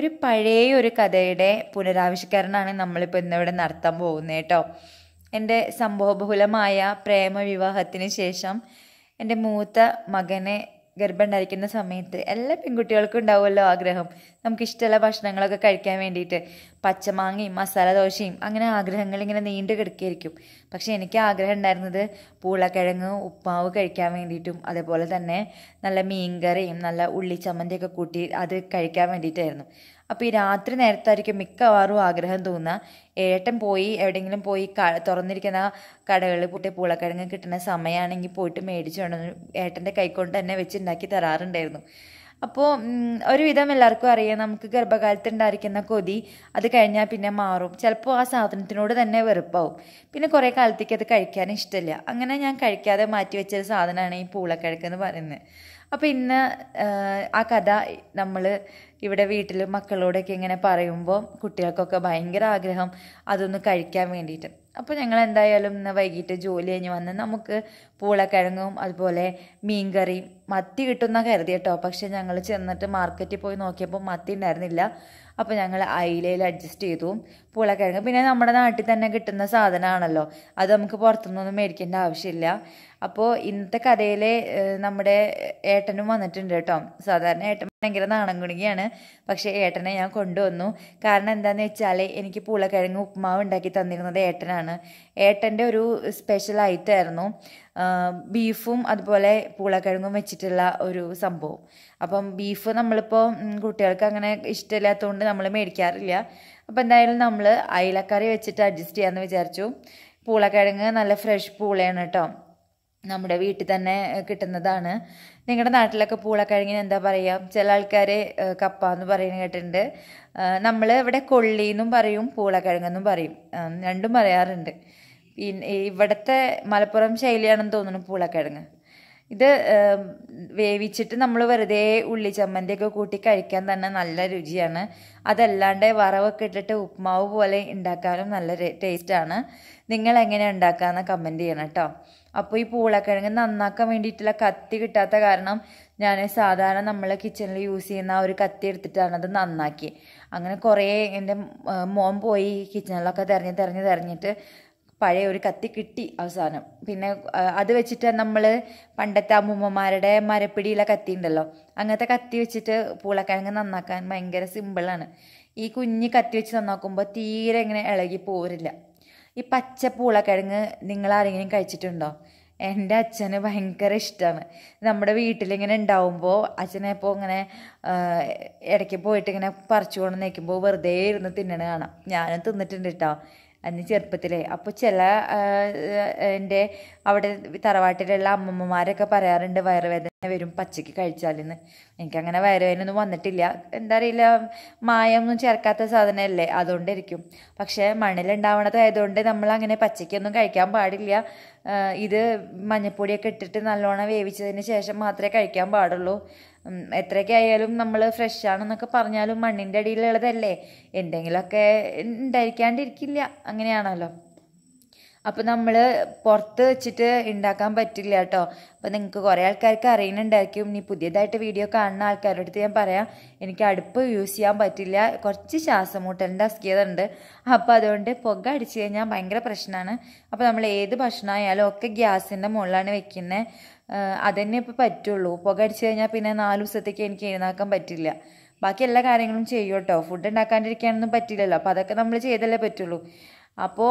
ഒരു പഴയ ഒരു കഥയുടെ പുനരാവിഷ്കരണമാണ് നമ്മളിപ്പോൾ ഇന്നിവിടെ നടത്താൻ പോകുന്നത് കേട്ടോ എൻ്റെ സംഭവബഹുലമായ പ്രേമവിവാഹത്തിന് ശേഷം എൻ്റെ മൂത്ത മകനെ ഗർഭമുണ്ടായിരിക്കുന്ന സമയത്ത് എല്ലാ പെൺകുട്ടികൾക്കും ഉണ്ടാവുമല്ലോ ആഗ്രഹം നമുക്കിഷ്ടമുള്ള ഭക്ഷണങ്ങളൊക്കെ കഴിക്കാൻ വേണ്ടിയിട്ട് പച്ചമാങ്ങയും മസാല ദോശയും അങ്ങനെ ആഗ്രഹങ്ങൾ ഇങ്ങനെ നീണ്ടു കിടക്കുകയായിരിക്കും പക്ഷേ എനിക്ക് ആഗ്രഹം ഉണ്ടായിരുന്നത് പൂളക്കിഴങ്ങ് ഉപ്പാവ് കഴിക്കാൻ വേണ്ടിയിട്ടും അതേപോലെ തന്നെ നല്ല മീൻകറിയും നല്ല ഉള്ളിച്ചമ്മന്തിയൊക്കെ കൂട്ടി അത് കഴിക്കാൻ വേണ്ടിയിട്ടായിരുന്നു അപ്പോൾ ഈ രാത്രി നേരത്തായിരിക്കും മിക്കവാറും ആഗ്രഹം തോന്നുക ഏട്ടൻ പോയി എവിടെയെങ്കിലും പോയി ക തുറന്നിരിക്കുന്ന കടകളിൽ പോയിട്ട് പൂളക്കിഴങ്ങ് കിട്ടുന്ന സമയമാണെങ്കിൽ പോയിട്ട് മേടിച്ചുകൊണ്ട് ഏട്ടൻ്റെ കൈക്കൊണ്ട് തന്നെ വെച്ചുണ്ടാക്കി തരാറുണ്ടായിരുന്നു അപ്പോൾ ഒരുവിധം എല്ലാവർക്കും അറിയാം നമുക്ക് ഗർഭകാലത്ത് ഉണ്ടായിരിക്കുന്ന കൊതി അത് കഴിഞ്ഞാൽ പിന്നെ മാറും ചിലപ്പോൾ ആ സാധനത്തിനോട് തന്നെ വെറുപ്പാവും പിന്നെ കുറേ കാലത്തേക്ക് അത് കഴിക്കാൻ ഇഷ്ടമില്ല അങ്ങനെ ഞാൻ കഴിക്കാതെ മാറ്റി വെച്ചൊരു സാധനമാണ് ഈ പൂളക്കിഴക്ക് എന്ന് പറയുന്നത് അപ്പോൾ ഇന്ന് ആ കഥ നമ്മൾ ഇവിടെ വീട്ടിൽ മക്കളോടൊക്കെ ഇങ്ങനെ പറയുമ്പോൾ കുട്ടികൾക്കൊക്കെ ഭയങ്കര ആഗ്രഹം അതൊന്ന് കഴിക്കാൻ വേണ്ടിയിട്ട് അപ്പോൾ ഞങ്ങൾ എന്തായാലും ഇന്ന് വൈകിട്ട് ജോലി കഴിഞ്ഞ് വന്ന് നമുക്ക് പൂളക്കിഴങ്ങും അതുപോലെ മീൻകറി മത്തി കിട്ടുന്ന കരുതി കേട്ടോ പക്ഷെ ഞങ്ങൾ ചെന്നിട്ട് മാർക്കറ്റിൽ പോയി നോക്കിയപ്പോൾ മത്തി ഉണ്ടായിരുന്നില്ല അപ്പോൾ ഞങ്ങൾ അയിലയിൽ അഡ്ജസ്റ്റ് ചെയ്തു പൂളക്കിഴങ്ങ് പിന്നെ നമ്മുടെ നാട്ടിൽ തന്നെ കിട്ടുന്ന സാധനമാണല്ലോ അത് നമുക്ക് പുറത്തുനിന്നൊന്നും മേടിക്കേണ്ട ആവശ്യമില്ല അപ്പോൾ ഇന്നത്തെ കഥയിൽ നമ്മുടെ ഏട്ടനും വന്നിട്ടുണ്ട് കേട്ടോ സാധാരണ ഏട്ടൻ ഭയങ്കര നാണം കുണുങ്ങിയാണ് പക്ഷേ ഏട്ടനെ ഞാൻ കൊണ്ടുവന്നു കാരണം എന്താണെന്ന് വെച്ചാൽ എനിക്ക് പൂളക്കിഴങ്ങ് ഉപ്പുമാവ് ഉണ്ടാക്കി തന്നിരുന്നത് ഏട്ടനാണ് ഏട്ടൻ്റെ ഒരു സ്പെഷ്യൽ ഐറ്റമായിരുന്നു ബീഫും അതുപോലെ പൂളക്കിഴങ്ങും വെച്ചിട്ടുള്ള ഒരു സംഭവം അപ്പം ബീഫ് നമ്മളിപ്പോൾ കുട്ടികൾക്ക് അങ്ങനെ ഇഷ്ടമില്ലാത്തതുകൊണ്ട് നമ്മൾ മേടിക്കാറില്ല അപ്പം എന്തായാലും നമ്മൾ അയിലക്കറി വെച്ചിട്ട് അഡ്ജസ്റ്റ് ചെയ്യാമെന്ന് വിചാരിച്ചു പൂളക്കിഴങ്ങ് നല്ല ഫ്രഷ് പൂളയാണ് കേട്ടോ നമ്മുടെ വീട്ടിൽ തന്നെ കിട്ടുന്നതാണ് നിങ്ങളുടെ നാട്ടിലൊക്കെ പൂളക്കിഴങ്ങിന് എന്താ പറയുക ചില ആൾക്കാർ കപ്പ എന്ന് പറയുന്നത് കേട്ടിട്ടുണ്ട് നമ്മൾ ഇവിടെ കൊള്ളി എന്നും പറയും പൂളക്കിഴങ്ങെന്നും പറയും രണ്ടും പറയാറുണ്ട് ഇവിടുത്തെ മലപ്പുറം ശൈലിയാണെന്ന് തോന്നുന്നു പൂളക്കിഴങ്ങ് ഇത് വേവിച്ചിട്ട് നമ്മൾ വെറുതെ ഉള്ളി ചമ്മന്തിയൊക്കെ കൂട്ടി കഴിക്കാൻ തന്നെ നല്ല രുചിയാണ് അതല്ലാണ്ട് വറവൊക്കെ ഇട്ടിട്ട് ഉപ്മാവ് പോലെ ഉണ്ടാക്കാനും നല്ല ടേസ്റ്റാണ് നിങ്ങൾ എങ്ങനെ ഉണ്ടാക്കാമെന്ന് കമൻറ്റ് ചെയ്യണം കേട്ടോ അപ്പോൾ ഈ പൂളക്കിഴങ്ങ് നന്നാക്കാൻ വേണ്ടിയിട്ടുള്ള കത്തി കിട്ടാത്ത കാരണം ഞാൻ സാധാരണ നമ്മൾ കിച്ചണിൽ യൂസ് ചെയ്യുന്ന ആ ഒരു കത്തി എടുത്തിട്ടാണ് അത് നന്നാക്കി അങ്ങനെ കുറേ എൻ്റെ മോൻ പോയി കിച്ചണിലൊക്കെ തിരഞ്ഞ് തിരഞ്ഞ് തിരഞ്ഞിട്ട് പഴയ ഒരു കത്തി കിട്ടി അവസാനം പിന്നെ അത് വെച്ചിട്ട് നമ്മൾ പണ്ടത്തെ അമ്മൂമ്മമാരുടെ മരപ്പിടിയിലെ കത്തി ഉണ്ടല്ലോ അങ്ങനത്തെ കത്തി വെച്ചിട്ട് പൂളക്കിഴങ്ങ് നന്നാക്കാൻ ഭയങ്കര സിമ്പിളാണ് ഈ കുഞ്ഞ് കത്തി വെച്ച് നന്നാക്കുമ്പോൾ തീരെ ഇങ്ങനെ ഇളകി പോരില്ല ഈ പച്ച പൂളക്കിഴങ്ങ് നിങ്ങൾ ആരെങ്കിലും കഴിച്ചിട്ടുണ്ടോ എൻ്റെ അച്ഛന് ഭയങ്കര ഇഷ്ടമാണ് നമ്മുടെ വീട്ടിലിങ്ങനെ ഉണ്ടാവുമ്പോൾ ഇപ്പോൾ ഇങ്ങനെ ഇടയ്ക്ക് പോയിട്ട് ഇങ്ങനെ പറിച്ചു കൊണ്ട് നിൽക്കുമ്പോൾ വെറുതെ ഇരുന്ന് തിന്നണ കാണാം ഞാനും തിന്നിട്ടുണ്ട് കേട്ടോ അന്ന് ചെറുപ്പത്തിലേ അപ്പോൾ ചില എൻ്റെ അവിടെ തറവാട്ടിലുള്ള അമ്മമ്മമാരൊക്കെ പറയാറുണ്ട് വയറുവേദന വരും പച്ചയ്ക്ക് കഴിച്ചാലെന്ന് എനിക്കങ്ങനെ വയറുവേദന ഒന്നും വന്നിട്ടില്ല എന്താ അറിയില്ല മായമൊന്നും ചേർക്കാത്ത സാധനമല്ലേ അതുകൊണ്ടിരിക്കും പക്ഷേ മണലുണ്ടാവണതായതുകൊണ്ട് നമ്മൾ അങ്ങനെ പച്ചയ്ക്കൊന്നും കഴിക്കാൻ പാടില്ല ഇത് മഞ്ഞപ്പൊടിയൊക്കെ ഇട്ടിട്ട് നല്ലോണം വേവിച്ചതിന് ശേഷം മാത്രമേ കഴിക്കാൻ പാടുള്ളൂ എത്രയൊക്കെ ആയാലും നമ്മൾ ഫ്രഷ് ആണെന്നൊക്കെ പറഞ്ഞാലും മണ്ണിൻ്റെ അടിയിലുള്ളതല്ലേ എന്തെങ്കിലുമൊക്കെ ഉണ്ടായിരിക്കാണ്ടിരിക്കില്ല അങ്ങനെയാണല്ലോ അപ്പം നമ്മൾ പുറത്ത് വെച്ചിട്ട് ഉണ്ടാക്കാൻ പറ്റില്ല കേട്ടോ അപ്പം നിങ്ങൾക്ക് കുറേ ആൾക്കാർക്ക് അറിയുന്നുണ്ടായിരിക്കും ഇനി പുതിയതായിട്ട് വീഡിയോ കാണുന്ന ആൾക്കാരുടെ അടുത്ത് ഞാൻ പറയാം എനിക്ക് അടുപ്പ് യൂസ് ചെയ്യാൻ പറ്റില്ല കുറച്ച് ശ്വാസം മുട്ടലിൻ്റെ അസ്കിയതുണ്ട് അപ്പോൾ അതുകൊണ്ട് പുക അടിച്ച് കഴിഞ്ഞാൽ ഭയങ്കര പ്രശ്നമാണ് അപ്പോൾ നമ്മൾ ഏത് ഭക്ഷണമായാലും ഒക്കെ ഗ്യാസിൻ്റെ മുകളിലാണ് വെക്കുന്നത് അതന്നെ ഇപ്പോൾ പറ്റുള്ളൂ പുക അടിച്ചു കഴിഞ്ഞാൽ പിന്നെ നാല് ദിവസത്തേക്ക് എനിക്ക് എഴുന്നാക്കാൻ പറ്റില്ല ബാക്കി എല്ലാ കാര്യങ്ങളും ചെയ്യും കേട്ടോ ഫുഡ് ഉണ്ടാക്കാണ്ടിരിക്കാനൊന്നും പറ്റില്ലല്ലോ അപ്പോൾ അതൊക്കെ നമ്മൾ ചെയ്തല്ലേ പറ്റുള്ളൂ അപ്പോൾ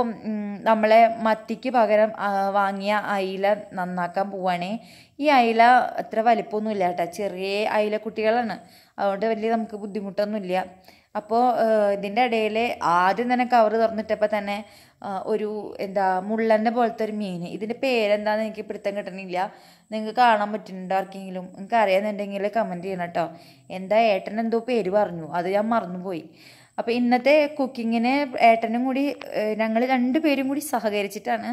നമ്മളെ മത്തിക്ക് പകരം വാങ്ങിയ അയില നന്നാക്കാൻ പോവുകയാണേ ഈ അയില അത്ര ഇല്ല കേട്ടോ ചെറിയ അയില കുട്ടികളാണ് അതുകൊണ്ട് വലിയ നമുക്ക് ബുദ്ധിമുട്ടൊന്നുമില്ല അപ്പോൾ ഇതിൻ്റെ ഇടയിൽ ആദ്യം തന്നെ കവർ തുറന്നിട്ടപ്പോൾ തന്നെ ഒരു എന്താ മുള്ളൻ്റെ പോലത്തെ ഒരു മീൻ ഇതിൻ്റെ പേരെന്താണെന്ന് എനിക്ക് പിടുത്തം കിട്ടണില്ല നിങ്ങൾക്ക് കാണാൻ പറ്റുന്നുണ്ട് ആർക്കെങ്കിലും നിങ്ങൾക്ക് അറിയാമെന്നുണ്ടെങ്കിൽ കമൻറ്റ് ചെയ്യണം കേട്ടോ എന്താ ഏട്ടൻ എന്തോ പേര് പറഞ്ഞു അത് ഞാൻ മറന്നുപോയി അപ്പോൾ ഇന്നത്തെ കുക്കിങ്ങിന് ഏട്ടനും കൂടി ഞങ്ങൾ രണ്ടുപേരും കൂടി സഹകരിച്ചിട്ടാണ്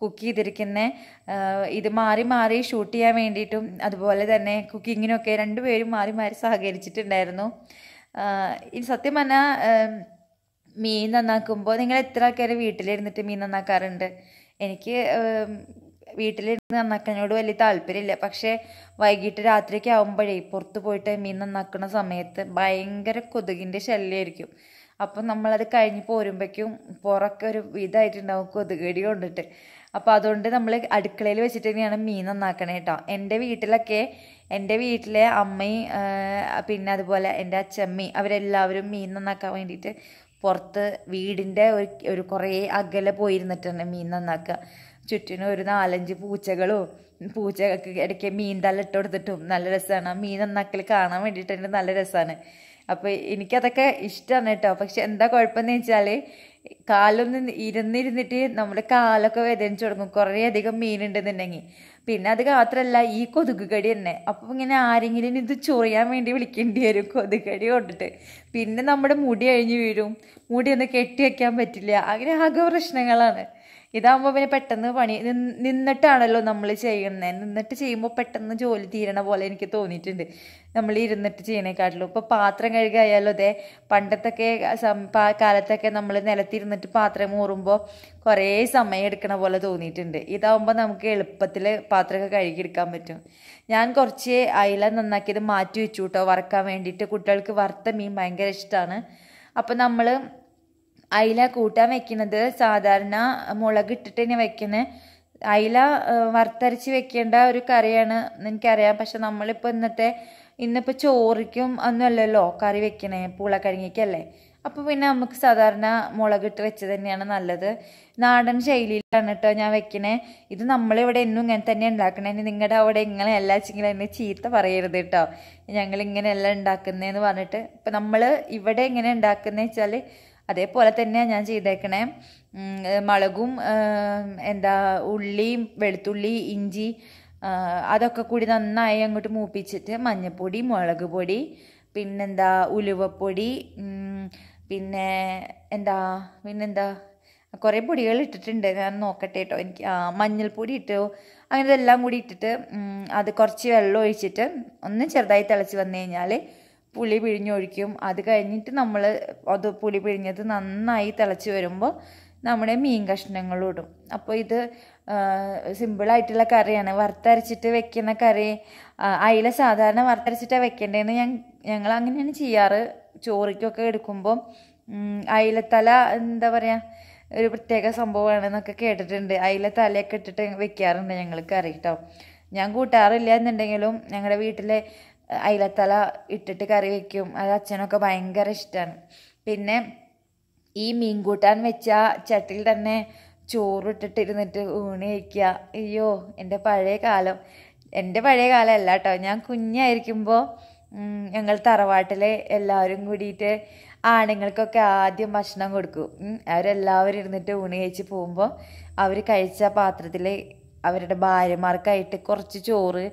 കുക്ക് ചെയ്തിരിക്കുന്നത് ഇത് മാറി മാറി ഷൂട്ട് ചെയ്യാൻ വേണ്ടിയിട്ടും അതുപോലെ തന്നെ കുക്കിങ്ങിനൊക്കെ രണ്ടുപേരും മാറി മാറി സഹകരിച്ചിട്ടുണ്ടായിരുന്നു ഇനി സത്യം പറഞ്ഞാൽ മീൻ നന്നാക്കുമ്പോൾ നിങ്ങൾ എത്ര ആൾക്കാർ വീട്ടിലിരുന്നിട്ട് മീൻ നന്നാക്കാറുണ്ട് എനിക്ക് വീട്ടിലിരുന്ന് നന്നാക്കാനോട് വലിയ താല്പര്യമില്ല പക്ഷേ വൈകിട്ട് രാത്രിയൊക്കെ ആകുമ്പോഴേ പുറത്ത് പോയിട്ട് മീൻ നന്നാക്കുന്ന സമയത്ത് ഭയങ്കര കൊതുകിൻ്റെ ശല്യമായിരിക്കും അപ്പം നമ്മളത് കഴിഞ്ഞ് പോരുമ്പോഴേക്കും പുറക്കെ ഒരു ഇതായിട്ടുണ്ടാവും കൊതുകടി കൊണ്ടിട്ട് അപ്പോൾ അതുകൊണ്ട് നമ്മൾ അടുക്കളയിൽ വെച്ചിട്ട് തന്നെയാണ് മീൻ നന്നാക്കണേ കേട്ടോ എൻ്റെ വീട്ടിലൊക്കെ എൻ്റെ വീട്ടിലെ അമ്മയും പിന്നെ അതുപോലെ എൻ്റെ അച്ചമ്മി അവരെല്ലാവരും മീൻ നന്നാക്കാൻ വേണ്ടിയിട്ട് പുറത്ത് വീടിൻ്റെ ഒരു ഒരു കുറേ അകലെ പോയിരുന്നിട്ടാണ് മീൻ നന്നാക്കുക ചുറ്റിനും ഒരു നാലഞ്ച് പൂച്ചകളും പൂച്ചകൾക്ക് ഇടയ്ക്ക് മീൻ തലയിട്ട് കൊടുത്തിട്ടും നല്ല രസമാണ് മീൻ നന്നാക്കൽ കാണാൻ വേണ്ടിയിട്ട് നല്ല രസമാണ് അപ്പോൾ എനിക്കതൊക്കെ ഇഷ്ടമാണ് കേട്ടോ പക്ഷെ എന്താ കുഴപ്പമെന്ന് വെച്ചാൽ കാലൊന്ന് ഇരുന്നിരുന്നിട്ട് നമ്മുടെ കാലൊക്കെ വേദനിച്ചു തുടങ്ങും കുറേ അധികം മീനുണ്ടെന്നുണ്ടെങ്കിൽ പിന്നെ അത് മാത്രമല്ല ഈ കൊതുക് കടി തന്നെ അപ്പം ഇങ്ങനെ ആരെങ്കിലും ഇത് ചൊറിയാൻ വേണ്ടി വിളിക്കേണ്ടി വരും കൊതുക് കടി കൊണ്ടിട്ട് പിന്നെ നമ്മുടെ മുടി അഴിഞ്ഞു വീഴും മുടി ഒന്ന് കെട്ടി വയ്ക്കാൻ പറ്റില്ല അങ്ങനെ ആകെ പ്രശ്നങ്ങളാണ് ഇതാകുമ്പോൾ പിന്നെ പെട്ടെന്ന് പണി നിന്നിട്ടാണല്ലോ നമ്മൾ ചെയ്യുന്നത് നിന്നിട്ട് ചെയ്യുമ്പോൾ പെട്ടെന്ന് ജോലി തീരണ പോലെ എനിക്ക് തോന്നിയിട്ടുണ്ട് നമ്മൾ ഇരുന്നിട്ട് ചെയ്യണേക്കാട്ടിലും ഇപ്പോൾ പാത്രം കഴുകിയായാലും അതെ പണ്ടത്തൊക്കെ കാലത്തൊക്കെ നമ്മൾ നിലത്തിരുന്നിട്ട് പാത്രം മൂറുമ്പോൾ കുറേ സമയം എടുക്കണ പോലെ തോന്നിയിട്ടുണ്ട് ഇതാകുമ്പോൾ നമുക്ക് എളുപ്പത്തിൽ പാത്രമൊക്കെ കഴുകിയെടുക്കാൻ പറ്റും ഞാൻ കുറച്ച് അയില നന്നാക്കിയത് മാറ്റി വെച്ചു കേട്ടോ വറക്കാൻ വേണ്ടിയിട്ട് കുട്ടികൾക്ക് വറുത്ത മീൻ ഭയങ്കര ഇഷ്ടമാണ് അപ്പോൾ നമ്മൾ അയില കൂട്ടാൻ വെക്കുന്നത് സാധാരണ മുളകിട്ടിട്ട് തന്നെ വെക്കുന്നത് അയില വറുത്തരച്ച് വെക്കേണ്ട ഒരു കറിയാണ് എനിക്കറിയാം പക്ഷെ നമ്മളിപ്പോൾ ഇന്നത്തെ ഇന്നിപ്പോൾ ചോറിക്കും ഒന്നുമല്ലല്ലോ കറി വെക്കണേ പൂളക്കരിങ്ങയ്ക്കല്ലേ അപ്പോൾ പിന്നെ നമുക്ക് സാധാരണ മുളകിട്ട് വെച്ച് തന്നെയാണ് നല്ലത് നാടൻ ശൈലിയിലാണ് കേട്ടോ ഞാൻ വെക്കണേ ഇത് നമ്മളിവിടെ എന്നും ഇങ്ങനെ തന്നെ ഉണ്ടാക്കണേ നിങ്ങളുടെ അവിടെ ഇങ്ങനെ എല്ലാ ചിങ്ങനെ എന്നെ ചീത്ത പറയരുത് കേട്ടോ ഞങ്ങളിങ്ങനെ എല്ലാം ഉണ്ടാക്കുന്നതെന്ന് പറഞ്ഞിട്ട് ഇപ്പം നമ്മൾ ഇവിടെ എങ്ങനെ ഉണ്ടാക്കുന്നതെന്ന് വെച്ചാൽ അതേപോലെ തന്നെയാണ് ഞാൻ ചെയ്തേക്കണേ മുളകും എന്താ ഉള്ളിയും വെളുത്തുള്ളി ഇഞ്ചി അതൊക്കെ കൂടി നന്നായി അങ്ങോട്ട് മൂപ്പിച്ചിട്ട് മഞ്ഞൾപ്പൊടി മുളക് പൊടി പിന്നെന്താ ഉലുവപ്പൊടി പിന്നെ എന്താ പിന്നെന്താ കുറേ പൊടികൾ ഇട്ടിട്ടുണ്ട് ഞാൻ നോക്കട്ടെ കേട്ടോ എനിക്ക് മഞ്ഞൾപ്പൊടി ഇട്ടോ അങ്ങനെ ഇതെല്ലാം കൂടി ഇട്ടിട്ട് അത് കുറച്ച് വെള്ളം ഒഴിച്ചിട്ട് ഒന്ന് ചെറുതായി തിളച്ച് വന്നു കഴിഞ്ഞാൽ പുളി പിഴിഞ്ഞൊഴിക്കും അത് കഴിഞ്ഞിട്ട് നമ്മൾ അത് പുളി പിഴിഞ്ഞത് നന്നായി തിളച്ച് വരുമ്പോൾ നമ്മുടെ മീൻ കഷ്ണങ്ങളും ഇടും അപ്പോൾ ഇത് സിമ്പിളായിട്ടുള്ള കറിയാണ് വറുത്തരച്ചിട്ട് വെക്കുന്ന കറി അയില സാധാരണ വറുത്തരച്ചിട്ടാണ് വെക്കേണ്ടതെന്ന് ഞാൻ ഞങ്ങൾ അങ്ങനെയാണ് ചെയ്യാറ് ചോറിക്കൊക്കെ എടുക്കുമ്പോൾ അയിലത്തല എന്താ പറയുക ഒരു പ്രത്യേക സംഭവമാണെന്നൊക്കെ കേട്ടിട്ടുണ്ട് അതിലെ തലയൊക്കെ ഇട്ടിട്ട് വെക്കാറുണ്ട് ഞങ്ങൾ കറി കേട്ടോ ഞാൻ കൂട്ടാറില്ല എന്നുണ്ടെങ്കിലും ഞങ്ങളുടെ വീട്ടിലെ അയിലത്തല ഇട്ടിട്ട് കറി വയ്ക്കും അത് അച്ഛനൊക്കെ ഭയങ്കര ഇഷ്ടമാണ് പിന്നെ ഈ മീൻകൂട്ടാൻ വെച്ച ചട്ടിയിൽ തന്നെ ചോറിട്ടിട്ട് ഇരുന്നിട്ട് ഊണ് കഴിക്കുക അയ്യോ എൻ്റെ പഴയ കാലം എൻ്റെ പഴയ അല്ല കേട്ടോ ഞാൻ കുഞ്ഞായിരിക്കുമ്പോൾ ഞങ്ങൾ തറവാട്ടിലെ എല്ലാവരും കൂടിയിട്ട് ആണുങ്ങൾക്കൊക്കെ ആദ്യം ഭക്ഷണം കൊടുക്കും അവരെല്ലാവരും ഇരുന്നിട്ട് ഊണി കഴിച്ച് പോകുമ്പോൾ അവർ കഴിച്ച പാത്രത്തിൽ അവരുടെ ഭാര്യമാർക്കായിട്ട് കുറച്ച് ചോറ്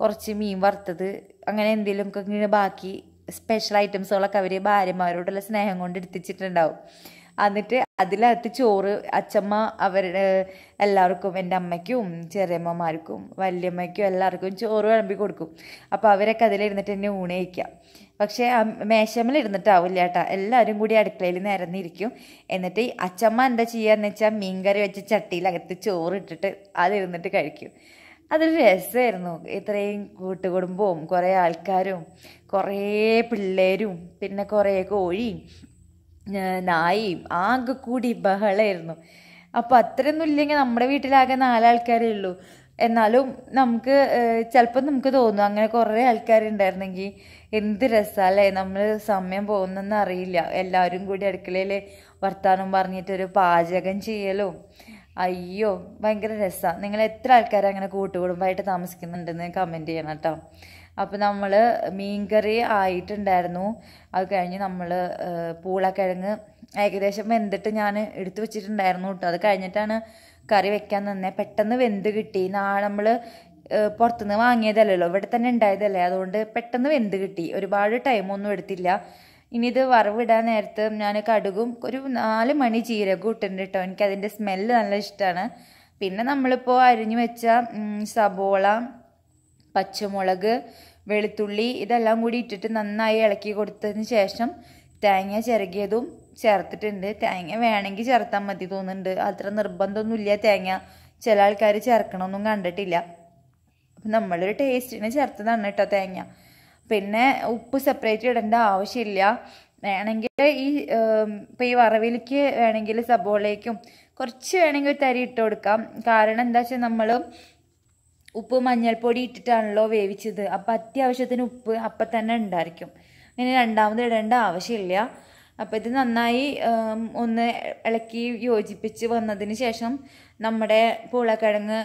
കുറച്ച് മീൻ വറുത്തത് അങ്ങനെ എന്തെങ്കിലുമൊക്കെ ഇങ്ങനെ ബാക്കി സ്പെഷ്യൽ ഐറ്റംസുകളൊക്കെ അവർ ഭാര്യമാരോടുള്ള സ്നേഹം കൊണ്ട് എടുത്തിച്ചിട്ടുണ്ടാവും എന്നിട്ട് അതിലകത്ത് ചോറ് അച്ചമ്മ അവരുടെ എല്ലാവർക്കും എൻ്റെ അമ്മയ്ക്കും ചെറിയമ്മമാർക്കും വല്യമ്മയ്ക്കും എല്ലാവർക്കും ചോറ് വിളമ്പി കൊടുക്കും അപ്പോൾ അവരൊക്കെ അതിലിരുന്നിട്ട് എന്നെ ഊണയിക്കാം പക്ഷേ മേശമ്മലിരുന്നിട്ടാവില്ല കേട്ടോ എല്ലാവരും കൂടി അടുക്കളയിൽ നിരന്നിരിക്കും എന്നിട്ട് ഈ അച്ചമ്മ എന്താ ചെയ്യുക എന്ന് വെച്ചാൽ മീൻകറി വെച്ച് ചട്ടിയിൽ അകത്ത് ചോറ് ഇട്ടിട്ട് അതിരുന്നിട്ട് കഴിക്കും അതൊരു രസമായിരുന്നു ഇത്രയും കൂട്ടുകുടുംബവും കുറേ ആൾക്കാരും കുറേ പിള്ളേരും പിന്നെ കുറേ കോഴിയും നായയും ആകെ കൂടി ബഹളമായിരുന്നു അപ്പോൾ അത്രയൊന്നും ഇല്ലെങ്കിൽ നമ്മുടെ വീട്ടിലാകെ നാലാൾക്കാരേ ഉള്ളൂ എന്നാലും നമുക്ക് ചിലപ്പോൾ നമുക്ക് തോന്നും അങ്ങനെ കുറേ ആൾക്കാരുണ്ടായിരുന്നെങ്കിൽ എന്ത് രസമല്ലേ നമ്മൾ സമയം പോകുന്നെന്ന് അറിയില്ല എല്ലാവരും കൂടി അടുക്കളയിൽ വർത്താനം പറഞ്ഞിട്ടൊരു പാചകം ചെയ്യലും അയ്യോ ഭയങ്കര രസമാണ് നിങ്ങൾ എത്ര ആൾക്കാർ അങ്ങനെ കൂട്ടുകുടുംബമായിട്ട് താമസിക്കുന്നുണ്ടെന്ന് കമൻറ്റ് ചെയ്യണം കേട്ടോ അപ്പോൾ നമ്മൾ മീൻകറി ആയിട്ടുണ്ടായിരുന്നു അത് കഴിഞ്ഞ് നമ്മൾ പൂളക്കിഴങ്ങ് ഏകദേശം വെന്തിട്ട് ഞാൻ എടുത്തു വെച്ചിട്ടുണ്ടായിരുന്നു കേട്ടോ അത് കഴിഞ്ഞിട്ടാണ് കറി വെക്കാൻ നിന്നെ പെട്ടെന്ന് വെന്ത് കിട്ടി നാളെ നമ്മൾ പുറത്തുനിന്ന് വാങ്ങിയതല്ലല്ലോ ഇവിടെ തന്നെ ഉണ്ടായതല്ലേ അതുകൊണ്ട് പെട്ടെന്ന് വെന്ത് കിട്ടി ഒരുപാട് ടൈമൊന്നും എടുത്തില്ല ഇനി ഇത് വറവിടാൻ നേരത്ത് ഞാൻ കടുകും ഒരു നാല് മണി ജീരകം ഇട്ടിട്ടുണ്ട് കേട്ടോ അതിൻ്റെ സ്മെല്ല് നല്ല ഇഷ്ടമാണ് പിന്നെ നമ്മളിപ്പോൾ അരിഞ്ഞു വെച്ച സബോള പച്ചമുളക് വെളുത്തുള്ളി ഇതെല്ലാം കൂടി ഇട്ടിട്ട് നന്നായി ഇളക്കി കൊടുത്തതിന് ശേഷം തേങ്ങ ചിരകിയതും ചേർത്തിട്ടുണ്ട് തേങ്ങ വേണമെങ്കിൽ ചേർത്താൽ മതി തോന്നുന്നുണ്ട് അത്ര നിർബന്ധമൊന്നുമില്ല തേങ്ങ ചില ആൾക്കാർ ചേർക്കണമെന്നും കണ്ടിട്ടില്ല അപ്പം നമ്മളൊരു ടേസ്റ്റിന് ചേർത്തതാണ് കേട്ടോ തേങ്ങ പിന്നെ ഉപ്പ് സെപ്പറേറ്റ് ഇടേണ്ട ആവശ്യമില്ല വേണമെങ്കിൽ ഈ ഇപ്പോൾ ഈ വറവിലേക്ക് വേണമെങ്കിൽ സബോളയ്ക്കും കുറച്ച് വേണമെങ്കിൽ തരി ഇട്ട് കൊടുക്കാം കാരണം എന്താ വെച്ചാൽ നമ്മൾ ഉപ്പ് മഞ്ഞൾപ്പൊടി ഇട്ടിട്ടാണല്ലോ വേവിച്ചത് അപ്പം അത്യാവശ്യത്തിന് ഉപ്പ് അപ്പം തന്നെ ഉണ്ടായിരിക്കും ഇനി രണ്ടാമത് ഇടേണ്ട ആവശ്യമില്ല അപ്പം ഇത് നന്നായി ഒന്ന് ഇളക്കി യോജിപ്പിച്ച് വന്നതിന് ശേഷം നമ്മുടെ പൂളക്കിഴങ്ങ്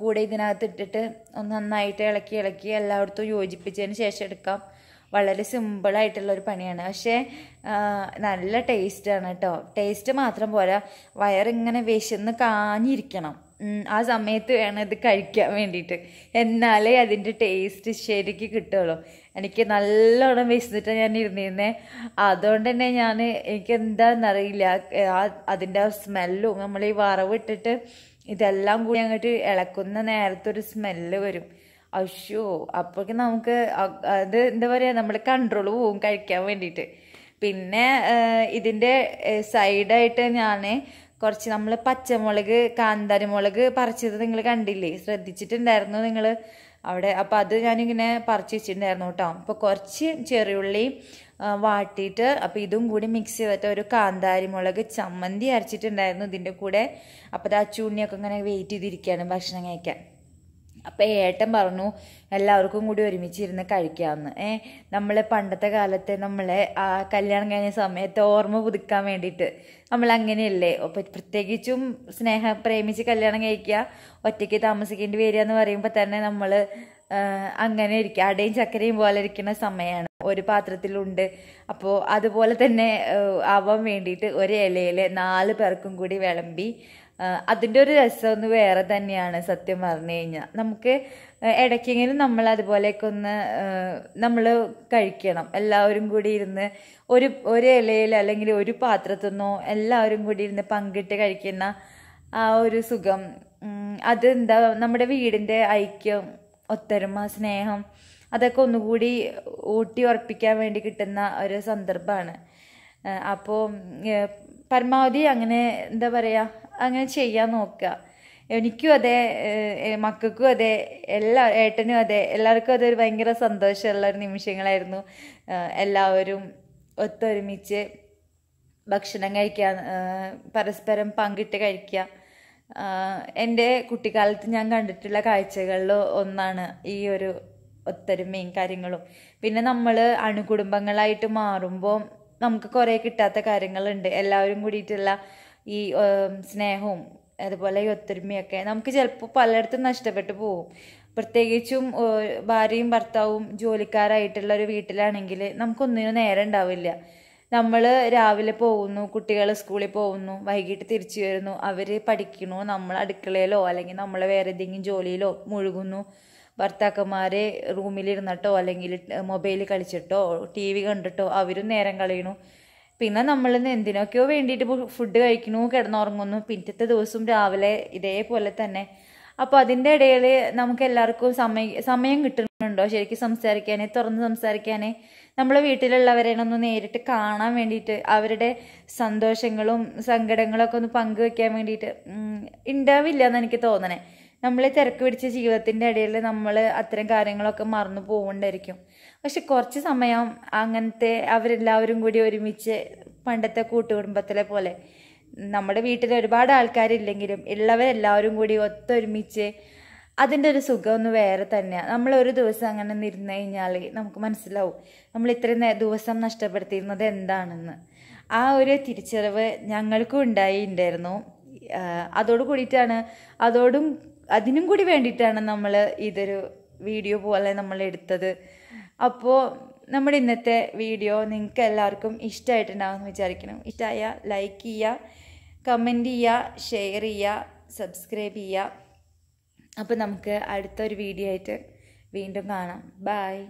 കൂടെ ഇതിനകത്ത് ഇട്ടിട്ട് ഒന്ന് നന്നായിട്ട് ഇളക്കി ഇളക്കി എല്ലായിടത്തും യോജിപ്പിച്ചതിന് ശേഷം എടുക്കാം വളരെ സിമ്പിളായിട്ടുള്ളൊരു പണിയാണ് പക്ഷേ നല്ല ടേസ്റ്റാണ് കേട്ടോ ടേസ്റ്റ് മാത്രം പോരാ വയറിങ്ങനെ വിശന്ന് കാഞ്ഞിരിക്കണം ആ സമയത്ത് വേണം ഇത് കഴിക്കാൻ വേണ്ടിയിട്ട് എന്നാലേ അതിൻ്റെ ടേസ്റ്റ് ശരിക്ക് കിട്ടുള്ളൂ എനിക്ക് നല്ലോണം വിശന്നിട്ടാണ് ഞാൻ ഇരുന്നിരുന്നേ അതുകൊണ്ട് തന്നെ ഞാൻ എനിക്ക് എന്താണെന്നറിയില്ല അതിൻ്റെ സ്മെല്ലും നമ്മൾ ഈ വറവിട്ടിട്ട് ഇതെല്ലാം കൂടി അങ്ങോട്ട് ഇളക്കുന്ന നേരത്തൊരു ഒരു സ്മെല്ല് വരും അശോ അപ്പോഴേക്ക് നമുക്ക് അത് എന്താ പറയുക നമ്മൾ കൺട്രോൾ പോവും കഴിക്കാൻ വേണ്ടിയിട്ട് പിന്നെ ഇതിൻ്റെ സൈഡായിട്ട് ഞാൻ കുറച്ച് നമ്മൾ പച്ചമുളക് കാന്താരിമുളക് പറിച്ചത് നിങ്ങൾ കണ്ടില്ലേ ശ്രദ്ധിച്ചിട്ടുണ്ടായിരുന്നു നിങ്ങൾ അവിടെ അപ്പോൾ അത് ഞാനിങ്ങനെ പറിച്ച് വെച്ചിട്ടുണ്ടായിരുന്നു കേട്ടോ അപ്പോൾ കുറച്ച് ചെറിയുള്ളി വാട്ടിയിട്ട് അപ്പോൾ ഇതും കൂടി മിക്സ് ചെയ്തിട്ട് ഒരു കാന്താരി മുളക് ചമ്മന്തി അരച്ചിട്ടുണ്ടായിരുന്നു ഇതിൻ്റെ കൂടെ അപ്പോൾ ആ ചൂണിയൊക്കെ ഇങ്ങനെ വെയിറ്റ് ചെയ്തിരിക്കുകയാണ് ഭക്ഷണം കഴിക്കാൻ അപ്പോൾ ഏട്ടൻ പറഞ്ഞു എല്ലാവർക്കും കൂടി ഒരുമിച്ചിരുന്ന് കഴിക്കാമെന്ന് ഏ നമ്മൾ പണ്ടത്തെ കാലത്തെ നമ്മളെ ആ കല്യാണം കഴിഞ്ഞ സമയത്ത് ഓർമ്മ പുതുക്കാൻ വേണ്ടിയിട്ട് നമ്മൾ അങ്ങനെയല്ലേ അപ്പോൾ പ്രത്യേകിച്ചും സ്നേഹം പ്രേമിച്ച് കല്യാണം കഴിക്കുക ഒറ്റയ്ക്ക് താമസിക്കേണ്ടി വരിക എന്ന് പറയുമ്പോൾ തന്നെ നമ്മൾ അങ്ങനെ ഇരിക്കുക അടയും ചക്കരയും പോലെ ഇരിക്കുന്ന സമയമാണ് ഒരു പാത്രത്തിലുണ്ട് അപ്പോൾ അതുപോലെ തന്നെ ആവാൻ വേണ്ടിയിട്ട് ഒരു ഇലയിൽ നാല് പേർക്കും കൂടി വിളമ്പി അതിൻ്റെ ഒരു രസം ഒന്ന് വേറെ തന്നെയാണ് സത്യം പറഞ്ഞു കഴിഞ്ഞാൽ നമുക്ക് ഇടയ്ക്കെങ്കിലും നമ്മൾ അതുപോലെയൊക്കെ ഒന്ന് നമ്മൾ കഴിക്കണം എല്ലാവരും കൂടി ഇരുന്ന് ഒരു ഒരു ഇലയിൽ അല്ലെങ്കിൽ ഒരു പാത്രത്തുനിന്നോ എല്ലാവരും കൂടി ഇരുന്ന് പങ്കിട്ട് കഴിക്കുന്ന ആ ഒരു സുഖം അതെന്താ നമ്മുടെ വീടിൻ്റെ ഐക്യം ഒത്തൊരുമ സ്നേഹം അതൊക്കെ ഒന്നുകൂടി ഊട്ടി ഉറപ്പിക്കാൻ വേണ്ടി കിട്ടുന്ന ഒരു സന്ദർഭമാണ് അപ്പോൾ പരമാവധി അങ്ങനെ എന്താ പറയുക അങ്ങനെ ചെയ്യാൻ നോക്കുക എനിക്കും അതെ മക്കൾക്കും അതെ എല്ലാ ഏട്ടനും അതെ എല്ലാവർക്കും അതൊരു ഭയങ്കര സന്തോഷമുള്ള ഒരു നിമിഷങ്ങളായിരുന്നു എല്ലാവരും ഒത്തൊരുമിച്ച് ഭക്ഷണം കഴിക്കുക പരസ്പരം പങ്കിട്ട് കഴിക്കുക എൻ്റെ കുട്ടിക്കാലത്ത് ഞാൻ കണ്ടിട്ടുള്ള കാഴ്ചകളിൽ ഒന്നാണ് ഈ ഒരു ഒത്തൊരുമയും കാര്യങ്ങളും പിന്നെ നമ്മൾ അണുകുടുംബങ്ങളായിട്ട് മാറുമ്പോൾ നമുക്ക് കുറേ കിട്ടാത്ത കാര്യങ്ങളുണ്ട് എല്ലാവരും കൂടിയിട്ടുള്ള ഈ സ്നേഹവും അതുപോലെ ഈ ഒത്തൊരുമയൊക്കെ നമുക്ക് ചിലപ്പോൾ പലയിടത്തും നഷ്ടപ്പെട്ടു പോകും പ്രത്യേകിച്ചും ഭാര്യയും ഭർത്താവും ജോലിക്കാരായിട്ടുള്ള ഒരു വീട്ടിലാണെങ്കിൽ നമുക്കൊന്നിനും നേരം ഉണ്ടാവില്ല നമ്മൾ രാവിലെ പോകുന്നു കുട്ടികൾ സ്കൂളിൽ പോകുന്നു വൈകിട്ട് തിരിച്ചു വരുന്നു അവർ പഠിക്കണോ നമ്മൾ അടുക്കളയിലോ അല്ലെങ്കിൽ നമ്മൾ വേറെ എന്തെങ്കിലും ജോലിയിലോ മുഴുകുന്നു ഭർത്താക്കന്മാർ റൂമിലിരുന്നിട്ടോ അല്ലെങ്കിൽ മൊബൈൽ കളിച്ചിട്ടോ ടി വി കണ്ടിട്ടോ അവരും നേരം കളയണു പിന്നെ നമ്മൾ എന്തിനൊക്കെയോ വേണ്ടിയിട്ട് ഫുഡ് കഴിക്കണു കിടന്നുറങ്ങുന്നു പിറ്റത്തെ ദിവസം രാവിലെ ഇതേപോലെ തന്നെ അപ്പോൾ അതിൻ്റെ ഇടയിൽ നമുക്ക് എല്ലാവർക്കും സമയം സമയം കിട്ടുന്നുണ്ടോ ശരിക്കും സംസാരിക്കാനേ തുറന്ന് സംസാരിക്കാനേ നമ്മളെ വീട്ടിലുള്ളവരെ ഒന്ന് നേരിട്ട് കാണാൻ വേണ്ടിയിട്ട് അവരുടെ സന്തോഷങ്ങളും സങ്കടങ്ങളൊക്കെ ഒന്ന് പങ്കുവെക്കാൻ വേണ്ടിയിട്ട് ഉണ്ടാവില്ല എന്ന് എനിക്ക് തോന്നണേ നമ്മൾ തിരക്ക് പിടിച്ച ജീവിതത്തിൻ്റെ ഇടയിൽ നമ്മൾ അത്തരം കാര്യങ്ങളൊക്കെ മറന്നു പോകണ്ടായിരിക്കും പക്ഷെ കുറച്ച് സമയം അങ്ങനത്തെ അവരെല്ലാവരും കൂടി ഒരുമിച്ച് പണ്ടത്തെ കൂട്ടുകുടുംബത്തിലെ പോലെ നമ്മുടെ വീട്ടിൽ ഒരുപാട് ആൾക്കാരില്ലെങ്കിലും ഉള്ളവരെല്ലാവരും കൂടി ഒത്തൊരുമിച്ച് അതിൻ്റെ ഒരു സുഖമൊന്നും വേറെ തന്നെയാണ് നമ്മൾ ഒരു ദിവസം അങ്ങനെ നിന്ന് കഴിഞ്ഞാൽ നമുക്ക് മനസ്സിലാവും നമ്മൾ ഇത്രയും ദിവസം നഷ്ടപ്പെടുത്തിയിരുന്നത് എന്താണെന്ന് ആ ഒരു തിരിച്ചറിവ് ഞങ്ങൾക്കും ഉണ്ടായിട്ടുണ്ടായിരുന്നു അതോട് കൂടിയിട്ടാണ് അതോടും അതിനും കൂടി വേണ്ടിയിട്ടാണ് നമ്മൾ ഇതൊരു വീഡിയോ പോലെ നമ്മൾ എടുത്തത് അപ്പോൾ നമ്മുടെ ഇന്നത്തെ വീഡിയോ നിങ്ങൾക്ക് എല്ലാവർക്കും ഇഷ്ടമായിട്ടുണ്ടാകുമെന്ന് വിചാരിക്കണം ഇഷ്ടമായ ലൈക്ക് ചെയ്യുക കമൻറ്റ് ചെയ്യുക ഷെയർ ചെയ്യുക സബ്സ്ക്രൈബ് ചെയ്യുക അപ്പോൾ നമുക്ക് അടുത്തൊരു വീഡിയോ ആയിട്ട് വീണ്ടും കാണാം ബായ്